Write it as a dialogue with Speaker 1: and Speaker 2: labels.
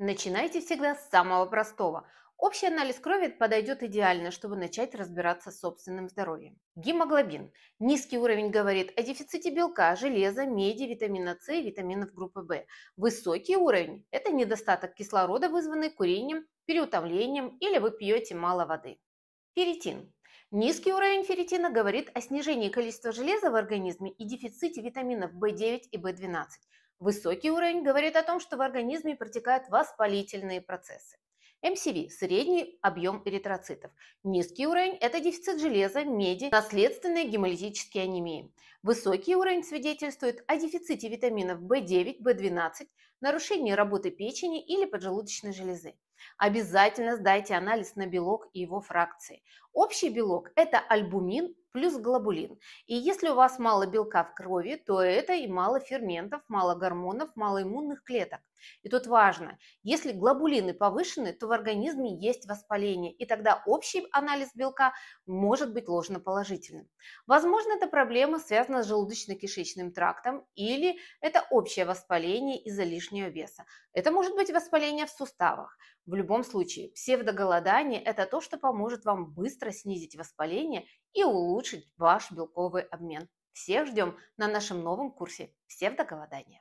Speaker 1: Начинайте всегда с самого простого. Общий анализ крови подойдет идеально, чтобы начать разбираться с собственным здоровьем. Гемоглобин. Низкий уровень говорит о дефиците белка, железа, меди, витамина С и витаминов группы В. Высокий уровень – это недостаток кислорода, вызванный курением, переутомлением или вы пьете мало воды. Ферритин. Низкий уровень ферритина говорит о снижении количества железа в организме и дефиците витаминов В9 и В12. Высокий уровень говорит о том, что в организме протекают воспалительные процессы. МСВ – средний объем эритроцитов. Низкий уровень – это дефицит железа, меди, наследственная гемолитические анемии. Высокий уровень свидетельствует о дефиците витаминов В9, В12, нарушении работы печени или поджелудочной железы. Обязательно сдайте анализ на белок и его фракции. Общий белок – это альбумин плюс глобулин. И если у вас мало белка в крови, то это и мало ферментов, мало гормонов, мало иммунных клеток. И тут важно, если глобулины повышены, то в организме есть воспаление, и тогда общий анализ белка может быть ложноположительным. Возможно, эта проблема связана с желудочно-кишечным трактом, или это общее воспаление из-за лишнего веса. Это может быть воспаление в суставах. В любом случае, псевдоголодание – это то, что поможет вам быстро снизить воспаление и улучшить улучшить ваш белковый обмен. Всех ждем на нашем новом курсе Все в «Псевдоголодание».